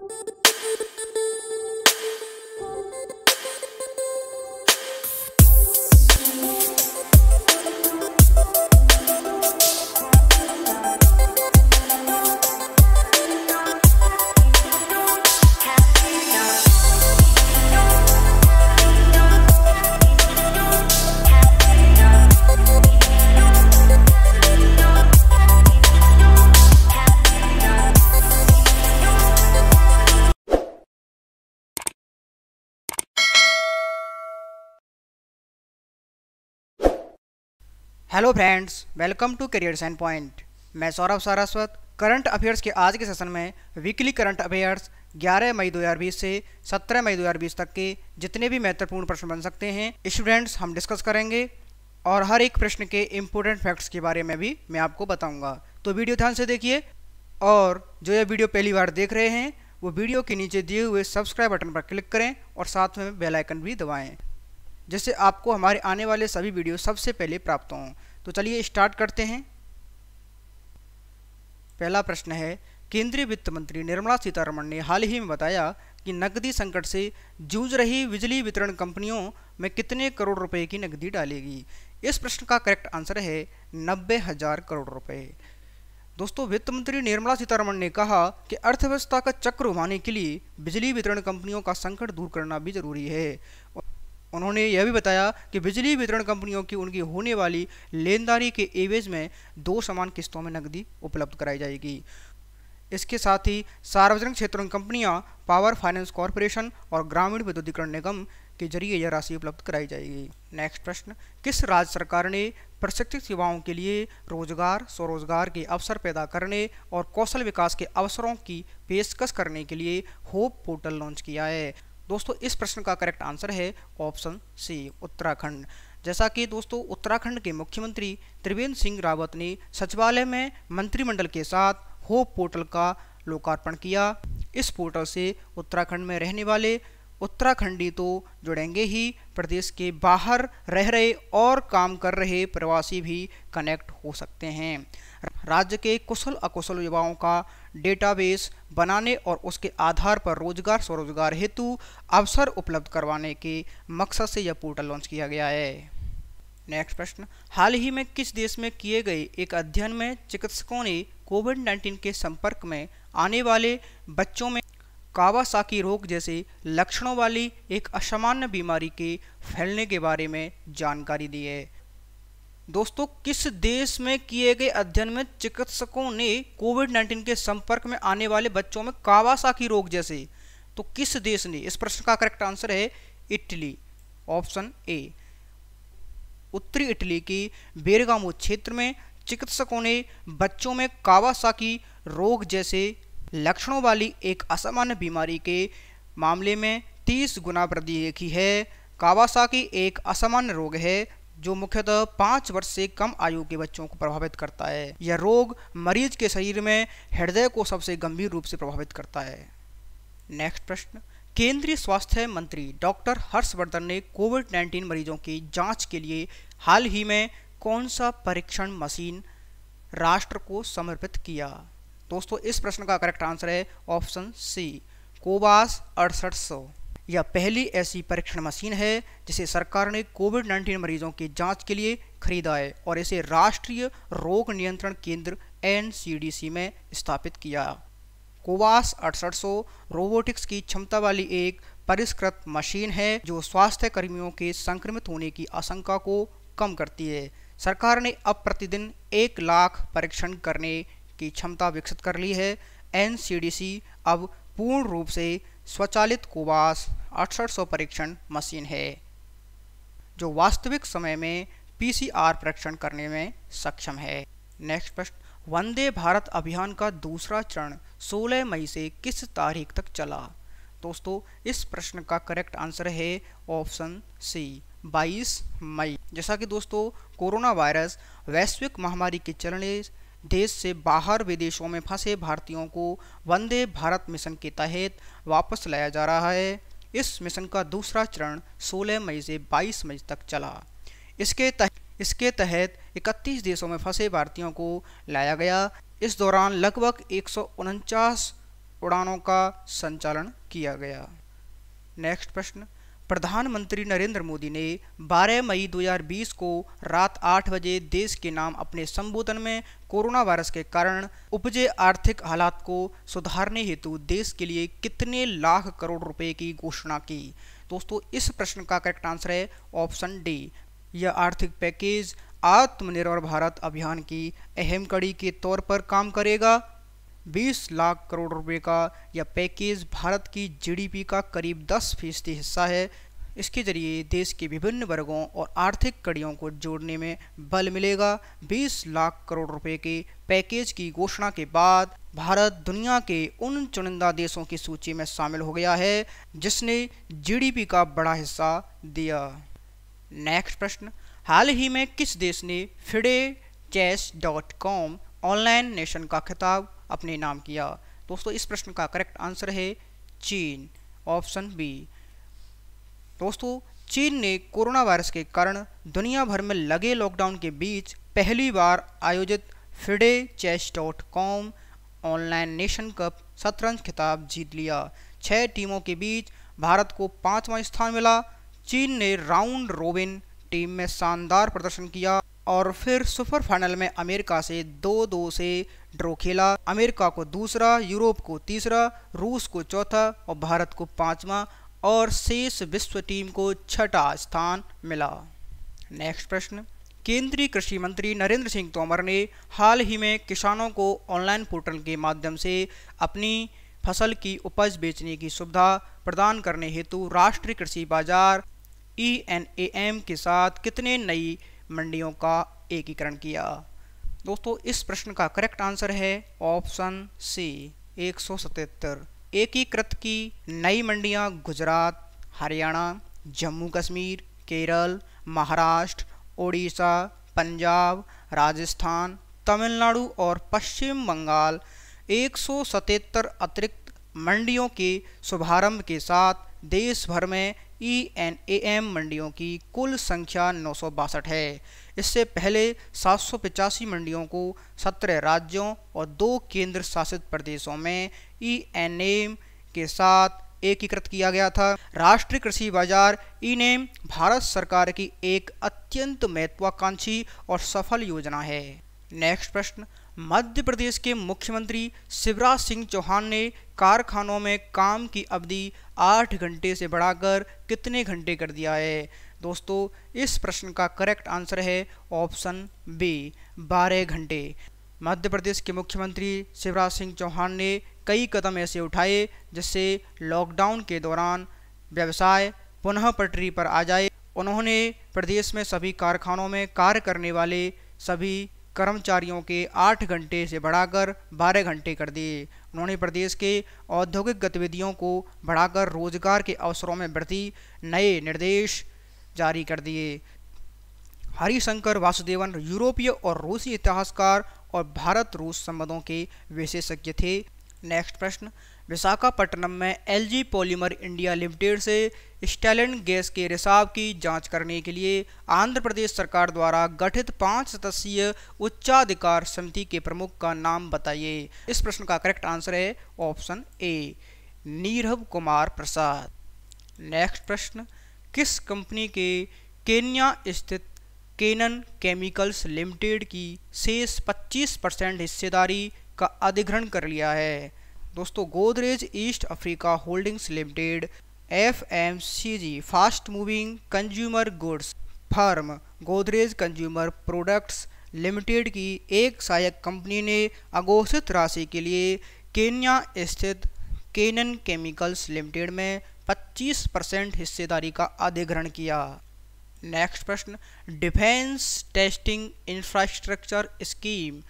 Thank you. Hello friends welcome to career sign point मैं Saurabh Saraswat current affairs के आज के सेशन में वीकली करंट अफेयर्स 11 मई 2020 से 17 मई 2020 तक के जितने भी महत्वपूर्ण प्रश्न बन सकते हैं स्टूडेंट्स हम डिस्कस करेंगे और हर एक प्रश्न के इम्पोर्टेंट फैक्ट्स के बारे में भी मैं आपको बताऊँगा तो वीडियो ध्यान से देखिए और जो ये वीडियो पहली बार देख रहे हैं वो वीडियो के नीचे दिए हुए सब्सक्राइब बटन पर क्लिक करें और साथ में बेलाइकन भी दबाएँ जिससे आपको हमारे आने वाले सभी वीडियो सबसे पहले प्राप्त हों तो चलिए स्टार्ट करते हैं पहला प्रश्न है केंद्रीय वित्त मंत्री निर्मला सीतारमण ने हाल ही में बताया कि नकदी संकट से जूझ रही बिजली वितरण कंपनियों में कितने करोड़ रुपए की नकदी डालेगी इस प्रश्न का करेक्ट आंसर है नब्बे हजार करोड़ रुपए दोस्तों वित्त मंत्री निर्मला सीतारमण ने कहा कि अर्थव्यवस्था का चक्र उमाने के लिए बिजली वितरण कंपनियों का संकट दूर करना भी जरूरी है उन्होंने यह भी बताया कि बिजली वितरण कंपनियों की उनकी होने वाली लेनदारी के एवेज में दो समान किस्तों में नकदी उपलब्ध कराई जाएगी इसके साथ ही सार्वजनिक क्षेत्रों की कंपनियां पावर फाइनेंस कॉरपोरेशन और ग्रामीण विद्युतीकरण निगम के जरिए यह राशि उपलब्ध कराई जाएगी नेक्स्ट प्रश्न किस राज्य सरकार ने प्रशिक्षित सेवाओं के लिए रोजगार स्वरोजगार के अवसर पैदा करने और कौशल विकास के अवसरों की पेशकश करने के लिए होप पोर्टल लॉन्च किया है दोस्तों इस प्रश्न का करेक्ट आंसर है ऑप्शन सी उत्तराखंड जैसा कि दोस्तों उत्तराखंड के मुख्यमंत्री त्रिवेंद्र सिंह रावत ने सचिवालय में मंत्रिमंडल के साथ होप पोर्टल का लोकार्पण किया इस पोर्टल से उत्तराखंड में रहने वाले उत्तराखंडी तो जुड़ेंगे ही प्रदेश के बाहर रह रहे और काम कर रहे प्रवासी भी कनेक्ट हो सकते हैं राज्य के कुशल अकुशल युवाओं का डेटाबेस बनाने और उसके आधार पर रोजगार स्वरोजगार हेतु अवसर उपलब्ध करवाने के मकसद से यह पोर्टल लॉन्च किया गया है नेक्स्ट प्रश्न हाल ही में किस देश में किए गए एक अध्ययन में चिकित्सकों ने कोविड 19 के संपर्क में आने वाले बच्चों में कावासाकी रोग जैसे लक्षणों वाली एक असामान्य बीमारी के फैलने के बारे में जानकारी दी है दोस्तों किस देश में किए गए अध्ययन में चिकित्सकों ने कोविड 19 के संपर्क में आने वाले बच्चों में कावासाकी रोग जैसे तो किस देश ने इस प्रश्न का करेक्ट आंसर है इटली ऑप्शन ए उत्तरी इटली की बेरगामो क्षेत्र में चिकित्सकों ने बच्चों में कावासाकी रोग जैसे लक्षणों वाली एक असामान्य बीमारी के मामले में 30 गुना वृद्धि देखी है कावासाकी एक असामान्य रोग है जो मुख्यतः पाँच वर्ष से कम आयु के बच्चों को प्रभावित करता है यह रोग मरीज के शरीर में हृदय को सबसे गंभीर रूप से प्रभावित करता है नेक्स्ट प्रश्न केंद्रीय स्वास्थ्य मंत्री डॉक्टर हर्षवर्धन ने कोविड 19 मरीजों की जांच के लिए हाल ही में कौन सा परीक्षण मशीन राष्ट्र को समर्पित किया दोस्तों इस प्रश्न का करेक्ट आंसर है ऑप्शन सी कोबास अड़सठ यह पहली ऐसी परीक्षण मशीन है जिसे सरकार ने कोविड 19 मरीजों की जांच के लिए खरीदा है और इसे राष्ट्रीय रोग नियंत्रण केंद्र एन में स्थापित किया कोवास अड़सठ रोबोटिक्स की क्षमता वाली एक परिष्कृत मशीन है जो स्वास्थ्य कर्मियों के संक्रमित होने की आशंका को कम करती है सरकार ने अब प्रतिदिन एक लाख परीक्षण करने की क्षमता विकसित कर ली है एन अब पूर्ण रूप से स्वचालित कोवास अड़सठ परीक्षण मशीन है जो वास्तविक समय में पीसीआर परीक्षण करने में सक्षम है नेक्स्ट प्रश्न वंदे भारत अभियान का दूसरा चरण 16 मई से किस तारीख तक चला दोस्तों इस प्रश्न का करेक्ट आंसर है ऑप्शन सी 22 मई जैसा कि दोस्तों कोरोना वायरस वैश्विक महामारी के चलने देश से बाहर विदेशों में फंसे भारतीयों को वंदे भारत मिशन के तहत वापस लाया जा रहा है इस मिशन का दूसरा चरण 16 मई से 22 मई तक चला इसके तह इसके तहत 31 देशों में फंसे भारतीयों को लाया गया इस दौरान लगभग एक उड़ानों का संचालन किया गया नेक्स्ट प्रश्न प्रधानमंत्री नरेंद्र मोदी ने 12 मई 2020 को रात 8 बजे देश के नाम अपने संबोधन में कोरोना वायरस के कारण उपजे आर्थिक हालात को सुधारने हेतु देश के लिए कितने लाख करोड़ रुपए की घोषणा की दोस्तों इस प्रश्न का करेक्ट आंसर है ऑप्शन डी यह आर्थिक पैकेज आत्मनिर्भर भारत अभियान की अहम कड़ी के तौर पर काम करेगा 20 लाख करोड़ रुपए का यह पैकेज भारत की जीडीपी का करीब 10 फीसदी हिस्सा है इसके जरिए देश के विभिन्न वर्गों और आर्थिक कड़ियों को जोड़ने में बल मिलेगा 20 लाख करोड़ रुपए के पैकेज की घोषणा के बाद भारत दुनिया के उन चुनिंदा देशों की सूची में शामिल हो गया है जिसने जीडीपी का बड़ा हिस्सा दिया नेक्स्ट प्रश्न हाल ही में किस देश ने FIDE chess dot com online nation का खिताब अपने नाम किया दोस्तों इस प्रश्न का करेक्ट आंसर है चीन ऑप्शन बी दोस्तों चीन ने कोरोना वायरस के कारण दुनिया भर में लगे लॉकडाउन के बीच पहली बार आयोजित FIDE chess dot com online nation cup शतरंज खिताब जीत लिया छह टीमों के बीच भारत को पांचवा स्थान मिला चीन ने राउंड रोबिन टीम में शानदार प्रदर्शन किया और फिर सुपर फाइनल में अमेरिका से दो दो से ड्रॉ खेला अमेरिका को दूसरा यूरोप को तीसरा रूस को चौथा और भारत को पांचवा और शेष विश्व टीम को छठा स्थान मिला नेक्स्ट प्रश्न केंद्रीय कृषि मंत्री नरेंद्र सिंह तोमर ने हाल ही में किसानों को ऑनलाइन पोर्टल के माध्यम से अपनी फसल की उपज बेचने की सुविधा प्रदान करने हेतु राष्ट्रीय कृषि बाजार ई e के साथ कितने नई मंडियों का एकीकरण किया दोस्तों इस प्रश्न का करेक्ट आंसर है ऑप्शन सी एक सौ सतहत्तर एकीकृत की नई मंडियां गुजरात हरियाणा जम्मू कश्मीर केरल महाराष्ट्र ओडिशा पंजाब राजस्थान तमिलनाडु और पश्चिम बंगाल एक सौ सतहत्तर अतिरिक्त मंडियों के शुभारंभ के साथ देश भर में ई एन ए एम मंडियों की कुल संख्या नौ है इससे पहले सात मंडियों को 17 राज्यों और दो केंद्र शासित प्रदेशों में ई एन एम के साथ एकीकृत किया गया था राष्ट्रीय कृषि बाजार ई नेम भारत सरकार की एक अत्यंत महत्वाकांक्षी और सफल योजना है नेक्स्ट प्रश्न मध्य प्रदेश के मुख्यमंत्री शिवराज सिंह चौहान ने कारखानों में काम की अवधि आठ घंटे से बढ़ाकर कितने घंटे कर दिया है दोस्तों इस प्रश्न का करेक्ट आंसर है ऑप्शन बी बारह घंटे मध्य प्रदेश के मुख्यमंत्री शिवराज सिंह चौहान ने कई कदम ऐसे उठाए जिससे लॉकडाउन के दौरान व्यवसाय पुनः पटरी पर आ जाए उन्होंने प्रदेश में सभी कारखानों में कार्य करने वाले सभी कर्मचारियों के आठ घंटे से बढ़ाकर बारह घंटे कर दिए उन्होंने प्रदेश के औद्योगिक गतिविधियों को बढ़ाकर रोजगार के अवसरों में वृद्धि नए निर्देश जारी कर दिए हरिशंकर वासुदेवन यूरोपीय और रूसी इतिहासकार और भारत रूस संबंधों के विशेषज्ञ थे नेक्स्ट प्रश्न विशाखापट्टनम में एलजी पॉलीमर इंडिया लिमिटेड से स्टेलन गैस के रिसाव की जांच करने के लिए आंध्र प्रदेश सरकार द्वारा गठित पांच सदस्यीय उच्चाधिकार समिति के प्रमुख का नाम बताइए इस प्रश्न का करेक्ट आंसर है option A Nirav Kumar Prasad next प्रश्न किस कंपनी के केन्या स्थित केनन केमिकल्स लिमिटेड की शेष 25 परसेंट हिस्सेदारी का अधिग्रहण कर लिया है दोस्तों Godrej east Africa holdings limited F M C G fast moving consumer goods firm Godrej consumer products limited की एक सहायक कंपनी ने अघोषित राशि के लिए केन्या स्थित केनन केमिकल्स लिमिटेड में 25 परसेंट हिस्सेदारी का अधिग्रहण किया नेक्स्ट प्रश्न डिफेंस टेस्टिंग इंफ्रास्ट्रक्चर स्कीम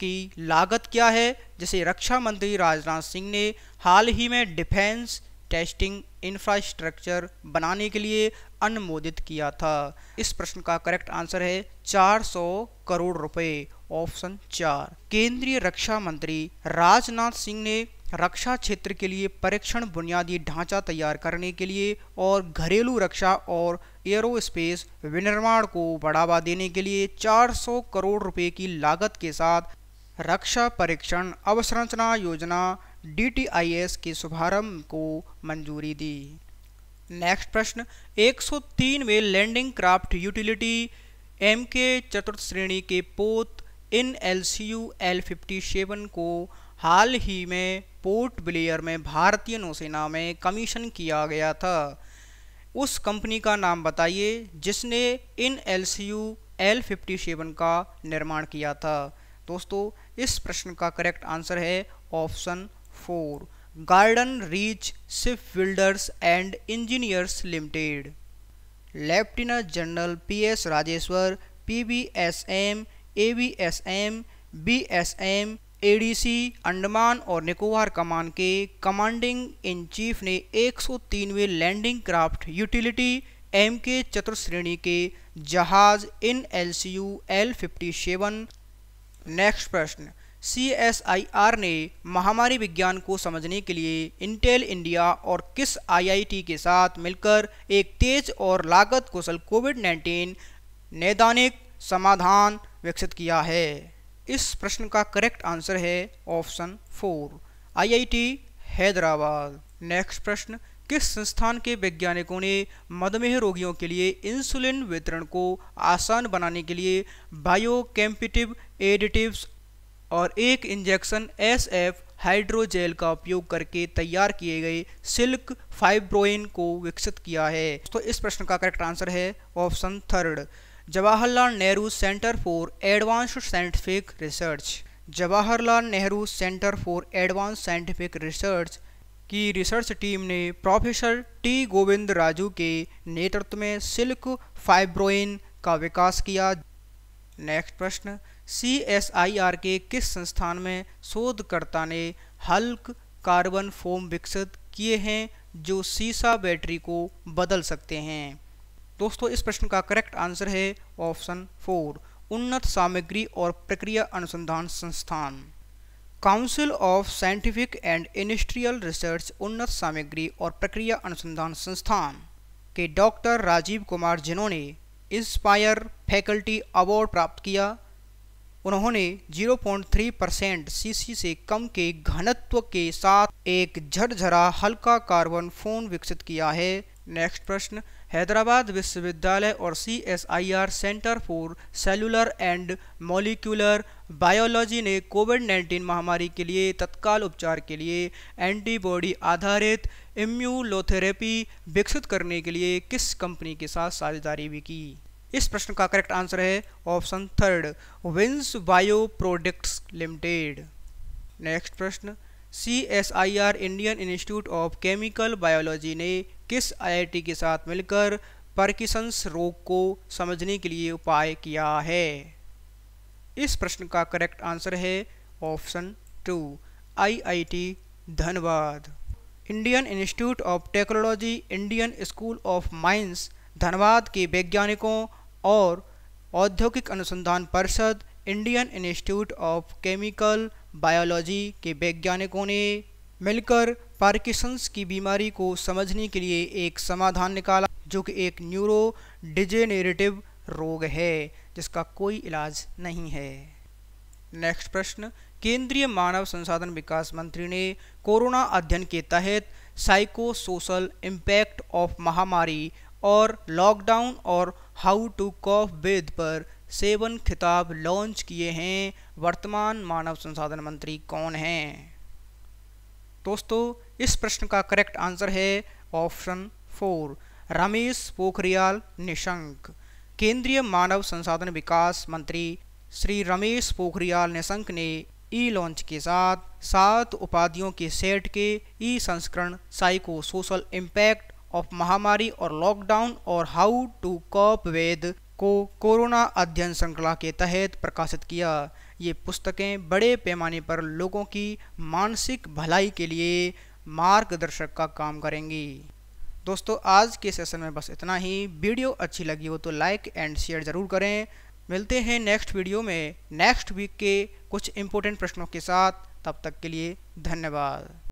की लागत क्या है जिसे रक्षा मंत्री राजनाथ सिंह ने हाल ही में डिफेंस टेस्टिंग इंफ्रास्ट्रक्चर बनाने के लिए अनुमोदित किया था इस प्रश्न का करेक्ट आंसर है 400 करोड़ रुपए ऑप्शन चार केंद्रीय रक्षा मंत्री राजनाथ सिंह ने रक्षा क्षेत्र के लिए परीक्षण बुनियादी ढांचा तैयार करने के लिए और घरेलू रक्षा और एयरोस्पेस विनिर्माण को बढ़ावा देने के लिए 400 करोड़ रुपए की लागत के साथ रक्षा परीक्षण अवसंरचना योजना डीटीआईएस के शुभारंभ को मंजूरी दी नेक्स्ट प्रश्न 103 में लैंडिंग क्राफ्ट यूटिलिटी एम के चतुर्थ श्रेणी के पोत IN L C U L fifty seven को हाल ही में पोर्ट ब्लेयर में भारतीय नौसेना में कमीशन किया गया था उस कंपनी का नाम बताइए जिसने IN L C U L fifty seven का निर्माण किया था दोस्तों इस प्रश्न का करेक्ट आंसर है option four garden reach ship builders and engineers limited lieutenant general P S Rajeshwar P B S M A B S M B S M A D C Andaman और निकोबार कमान के कमांडिंग इन चीफ ने 103वें landing craft utility M K चतुर्श्रेणी श्रेणी के जहाज इन L C U L fifty seven next प्रश्न सी एस आई आर ने महामारी विज्ञान को समझने के लिए इंटेल इंडिया और किस आई आई टी के साथ मिलकर एक तेज और लागत कुशल कोविड नाइन्टीन नैदानिक समाधान विकसित किया है इस प्रश्न का करेक्ट आंसर है option four IIT Hyderabad next प्रश्न किस संस्थान के वैज्ञानिकों ने मधुमेह रोगियों के लिए इंसुलिन वितरण को आसान बनाने के लिए बायोकेम्पिटिव एडिटिव्स और एक इंजेक्शन एस एफ हाइड्रोजेल का उपयोग करके तैयार किए गए सिल्क फाइब्रोइन को विकसित किया है तो इस प्रश्न का करेक्ट आंसर है option third Jawaharlal Nehru centre for advanced scientific research Jawaharlal Nehru centre for advance scientific research की रिसर्च टीम ने प्रोफेसर टी गोविंद राजू के नेतृत्व में सिल्क फाइब्रोइन का विकास किया नेक्स्ट प्रश्न सी एस आई आर के किस संस्थान में शोधकर्ता ने हल्क कार्बन फोम विकसित किए हैं जो सीसा बैटरी को बदल सकते हैं दोस्तों इस प्रश्न का करेक्ट आंसर है ऑप्शन फोर उन्नत सामग्री और प्रक्रिया अनुसंधान संस्थान council of scientific and industrial research उन्नत सामग्री और प्रक्रिया अनुसंधान संस्थान के डॉक्टर राजीव कुमार जिन्होंने इंस्पायर फैकल्टी अवार्ड प्राप्त किया उन्होंने 0.3 परसेंट सी से कम के घनत्व के साथ एक झरझरा हल्का कार्बन फोन विकसित किया है नेक्स्ट प्रश्न हैदराबाद विश्वविद्यालय और CSIR centre for cellular and molecular biology ने कोविड 19 महामारी के लिए तत्काल उपचार के लिए एंटीबॉडी आधारित इम्यूलोथेरेपी विकसित करने के लिए किस कंपनी के साथ साझेदारी भी की इस प्रश्न का करेक्ट आंसर है option third Vins bio products limited next प्रश्न C S I R Indian institute of chemical biology ने किस आईआईटी के साथ मिलकर पर्किसंस रोग को समझने के लिए उपाय किया है इस प्रश्न का करेक्ट आंसर है option two IIT Dhanbad Indian institute of technology Indian school of mines Dhanbad के वैज्ञानिकों और औद्योगिक अनुसंधान परिषद Indian institute of chemical biology के वैज्ञानिकों ने मिलकर पार्किसंस की बीमारी को समझने के लिए एक समाधान निकाला जो कि एक न्यूरो डिजेनेरेटिव रोग है जिसका कोई इलाज नहीं है नेक्स्ट प्रश्न केंद्रीय मानव संसाधन विकास मंत्री ने कोरोना अध्ययन के तहत साइको सोशल इम्पैक्ट ऑफ महामारी और लॉकडाउन और हाउ टू कॉफ वेद पर सेवन खिताब लॉन्च किए हैं वर्तमान मानव संसाधन मंत्री कौन हैं दोस्तों इस प्रश्न का करेक्ट आंसर है ऑप्शन फोर रमेश पोखरियाल निशंक केंद्रीय मानव संसाधन विकास मंत्री श्री रमेश पोखरियाल निशंक ने ई लॉन्च के साथ सात उपाधियों के सेट के ई संस्करण साइको सोशल इम्पैक्ट ऑफ महामारी और लॉकडाउन और हाउ टू कॉप वेद को कोरोना अध्ययन श्रृंखला के तहत प्रकाशित किया ये पुस्तकें बड़े पैमाने पर लोगों की मानसिक भलाई के लिए मार्गदर्शक का काम करेंगी दोस्तों आज के सेशन में बस इतना ही वीडियो अच्छी लगी हो तो लाइक एंड शेयर ज़रूर करें मिलते हैं नेक्स्ट वीडियो में नेक्स्ट वीक के कुछ इम्पोर्टेंट प्रश्नों के साथ तब तक के लिए धन्यवाद